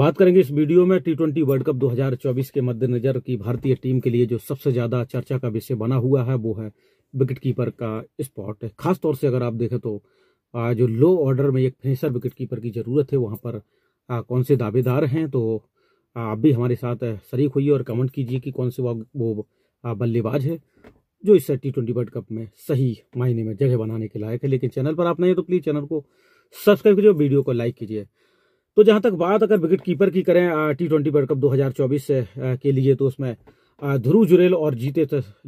बात करेंगे इस वीडियो में टी ट्वेंटी वर्ल्ड कप 2024 के मद्देनजर की भारतीय टीम के लिए जो सबसे ज्यादा चर्चा का विषय बना हुआ है वो है विकेट कीपर का स्पॉट खासतौर से अगर आप देखें तो जो लो ऑर्डर में एक फिनिशर विकेट कीपर की जरूरत है वहां पर कौन से दावेदार हैं तो आप भी हमारे साथ शरीक होइए और कमेंट कीजिए कि कौन से वो बल्लेबाज है जो इस टी ट्वेंटी वर्ल्ड कप में सही मायने में जगह बनाने के लायक है लेकिन चैनल पर आप नहीं तो प्लीज़ चैनल को सब्सक्राइब कीजिए वीडियो को लाइक कीजिए तो जहां तक बात अगर विकेट कीपर की करें टी ट्वेंटी वर्ल्ड कप चौबीस के लिए तो उसमें ध्रुव जुरेल और जीते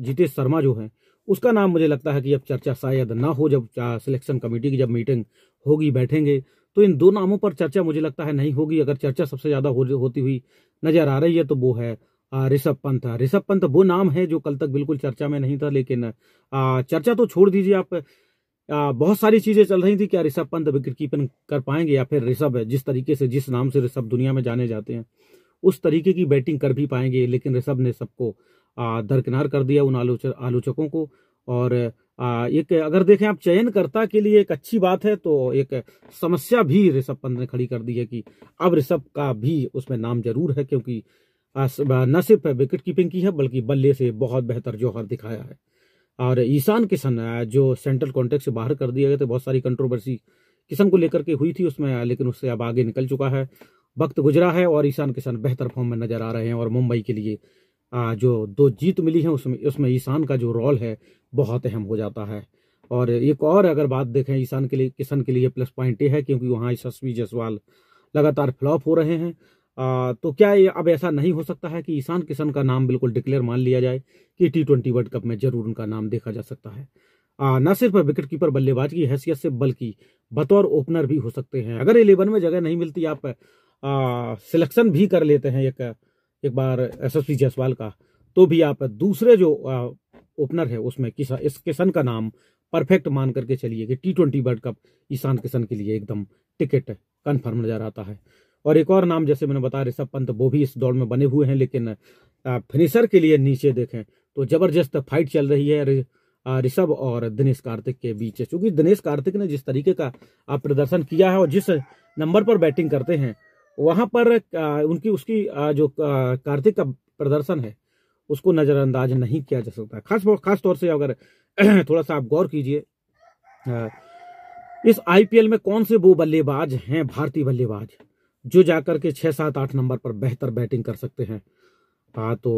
जीतेश शर्मा जो है उसका नाम मुझे लगता है कि अब चर्चा शायद ना हो जब सिलेक्शन कमेटी की जब मीटिंग होगी बैठेंगे तो इन दो नामों पर चर्चा मुझे लगता है नहीं होगी अगर चर्चा सबसे ज़्यादा हो, होती हुई नजर आ रही है तो वो है ऋषभ पंत ऋषभ पंत वो नाम है जो कल तक बिल्कुल चर्चा में नहीं था लेकिन चर्चा तो छोड़ दीजिए आप बहुत सारी चीजें चल रही थी क्या ऋषभ पंत विकेट कीपिंग कर पाएंगे या फिर ऋषभ जिस तरीके से जिस नाम से ऋषभ दुनिया में जाने जाते हैं उस तरीके की बैटिंग कर भी पाएंगे लेकिन ऋषभ ने सबको दरकिनार कर दिया उन आलोच आलोचकों को और एक अगर देखें आप चयनकर्ता के लिए एक अच्छी बात है तो एक समस्या भी ऋषभ पंत ने खड़ी कर दी है कि अब ऋषभ का भी उसमें नाम जरूर है क्योंकि न सिर्फ विकेट कीपिंग की है बल्कि बल्ले से बहुत बेहतर जौहर दिखाया है और ईशान किशन जो सेंट्रल कॉन्टेक्ट से बाहर कर दिया गया था बहुत सारी कंट्रोवर्सी किशन को लेकर के हुई थी उसमें लेकिन उससे अब आगे निकल चुका है वक्त गुजरा है और ईशान किशन बेहतर फॉर्म में नजर आ रहे हैं और मुंबई के लिए जो दो जीत मिली है उसमें उसमें ईशान का जो रोल है बहुत अहम हो जाता है और एक और अगर बात देखें ईशान के लिए किशन के लिए प्लस पॉइंट ये है क्योंकि वहाँ यशस्वी जसवाल लगातार फ्लॉप हो रहे हैं आ, तो क्या ये अब ऐसा नहीं हो सकता है कि ईशान किशन का नाम बिल्कुल डिक्लेयर मान लिया जाए कि टी ट्वेंटी वर्ल्ड कप में जरूर उनका नाम देखा जा सकता है न सिर्फ विकेट कीपर बल्लेबाज की हैसियत से बल्कि बतौर ओपनर भी हो सकते हैं अगर इलेवन में जगह नहीं मिलती आप सिलेक्शन भी कर लेते हैं एक एक बार एस जायसवाल का तो भी आप दूसरे जो ओपनर है उसमें किसा इस किशन का नाम परफेक्ट मान करके चलिए कि T twenty World Cup Ishan Kishan के लिए एकदम टिकट कन्फर्म नजर आता है और एक और नाम जैसे मैंने बताया ऋषभ पंत वो भी इस दौड़ में बने हुए हैं लेकिन फिनिशर के लिए नीचे देखें तो जबरदस्त फाइट चल रही है ऋषभ और दिनेश कार्तिक के बीच चूंकि दिनेश कार्तिक ने जिस तरीके का प्रदर्शन किया है और जिस नंबर पर बैटिंग करते हैं वहां पर उनकी उसकी जो कार्तिक का प्रदर्शन है उसको नज़रअंदाज नहीं किया जा सकता खास खास तौर से अगर थोड़ा सा आप गौर कीजिए इस आईपीएल में कौन से वो बल्लेबाज हैं भारतीय बल्लेबाज जो जाकर के छः सात आठ नंबर पर बेहतर बैटिंग कर सकते हैं हाँ तो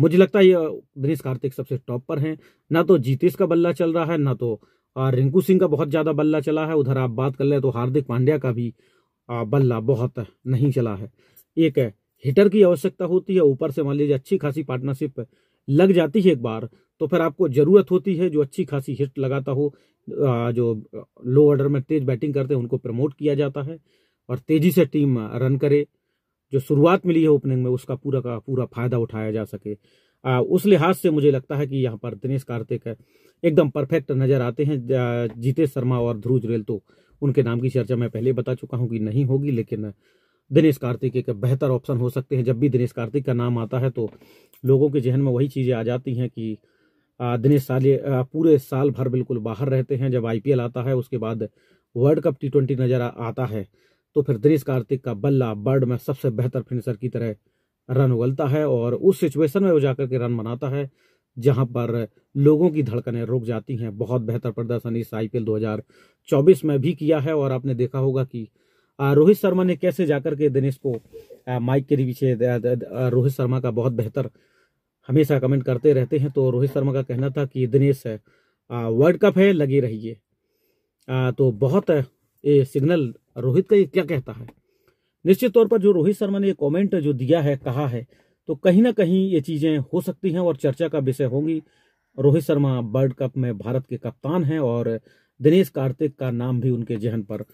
मुझे लगता है ये दिनेश कार्तिक सबसे टॉप पर हैं ना तो जीतेश का बल्ला चल रहा है ना तो रिंकू सिंह का बहुत ज़्यादा बल्ला चला है उधर आप बात कर लें तो हार्दिक पांड्या का भी बल्ला बहुत नहीं चला है एक है हिटर की आवश्यकता होती है ऊपर से मान लीजिए अच्छी खासी पार्टनरशिप लग जाती है एक बार तो फिर आपको ज़रूरत होती है जो अच्छी खासी हिट लगाता हो जो लो ऑर्डर में तेज बैटिंग करते हैं उनको प्रमोट किया जाता है और तेजी से टीम रन करे जो शुरुआत मिली है ओपनिंग में उसका पूरा का पूरा फायदा उठाया जा सके आ, उस लिहाज से मुझे लगता है कि यहाँ पर दिनेश कार्तिक एकदम परफेक्ट नजर आते हैं जीतेश शर्मा और ध्रुव रेल तो उनके नाम की चर्चा मैं पहले बता चुका हूँ कि नहीं होगी लेकिन दिनेश कार्तिक एक बेहतर ऑप्शन हो सकते हैं जब भी दिनेश कार्तिक का नाम आता है तो लोगों के जहन में वही चीज़ें आ जाती हैं कि दिनेश साले पूरे साल भर बिल्कुल बाहर रहते हैं जब आईपीएल आता है उसके बाद वर्ल्ड कप टी ट्वेंटी नज़र आता है तो फिर दृश कार्तिक का बल्ला बर्ड में सबसे बेहतर फिनिशर की तरह रन उगलता है और उस सिचुएशन में वो जाकर के रन बनाता है जहां पर लोगों की धड़कनें रुक जाती हैं बहुत बेहतर प्रदर्शन इस आई पी में भी किया है और आपने देखा होगा कि रोहित शर्मा ने कैसे जाकर के दिनेश को माइक के पीछे रोहित शर्मा का बहुत बेहतर हमेशा कमेंट करते रहते हैं तो रोहित शर्मा का कहना था कि दिनेश वर्ल्ड कप है लगे रहिए तो बहुत ये सिग्नल रोहित का ये क्या कहता है निश्चित तौर पर जो रोहित शर्मा ने ये कमेंट जो दिया है कहा है तो कहीं ना कहीं ये चीज़ें हो सकती हैं और चर्चा का विषय होंगी रोहित शर्मा वर्ल्ड कप में भारत के कप्तान हैं और दिनेश कार्तिक का नाम भी उनके जहन पर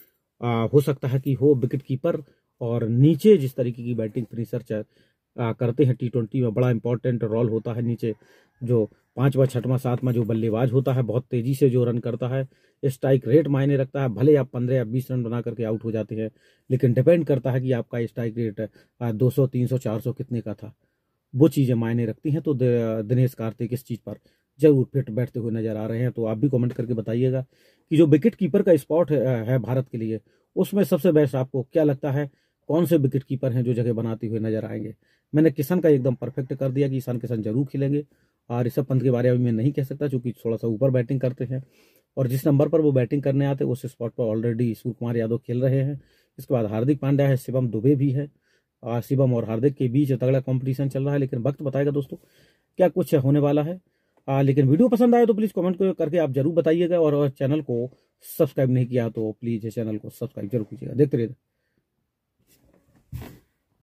आ, हो सकता है कि हो विकेट कीपर और नीचे जिस तरीके की बैटिंग फिनिशर करते हैं टी ट्वेंटी में बड़ा इंपॉर्टेंट रोल होता है नीचे जो पाँचवा छठवां सातवां जो बल्लेबाज होता है बहुत तेज़ी से जो रन करता है स्ट्राइक रेट मायने रखता है भले आप पंद्रह या बीस रन बना करके आउट हो जाते हैं लेकिन डिपेंड करता है कि आपका स्ट्राइक रेट दो सौ तीन सौ चार सौ कितने का था वो चीज़ें मायने रखती हैं तो दिनेश कार्तिक इस चीज़ पर जरूर फिट बैठते हुए नज़र आ रहे हैं तो आप भी कमेंट करके बताइएगा कि जो विकेट कीपर का स्पॉट है भारत के लिए उसमें सबसे बेस्ट आपको क्या लगता है कौन से विकेट कीपर हैं जो जगह बनाते हुए नजर आएंगे मैंने किशन का एकदम परफेक्ट कर दिया कि ईशान किशन जरूर खेलेंगे और ऋषभ पंत के बारे में मैं नहीं कह सकता चूंकि थोड़ा सा ऊपर बैटिंग करते हैं और जिस नंबर पर वो बैटिंग करने आते उस स्पॉट पर ऑलरेडी सूर्य कुमार यादव खेल रहे हैं इसके बाद हार्दिक पांड्या है शिवम दुबे भी है और शिवम और हार्दिक के बीच तगड़ा कॉम्पिटिशन चल रहा है लेकिन वक्त बताएगा दोस्तों क्या कुछ होने वाला है आ, लेकिन वीडियो पसंद आए तो प्लीज़ कमेंट करके आप जरूर बताइएगा और, और चैनल को सब्सक्राइब नहीं किया तो प्लीज़ चैनल को सब्सक्राइब जरूर कीजिएगा देखते रहिए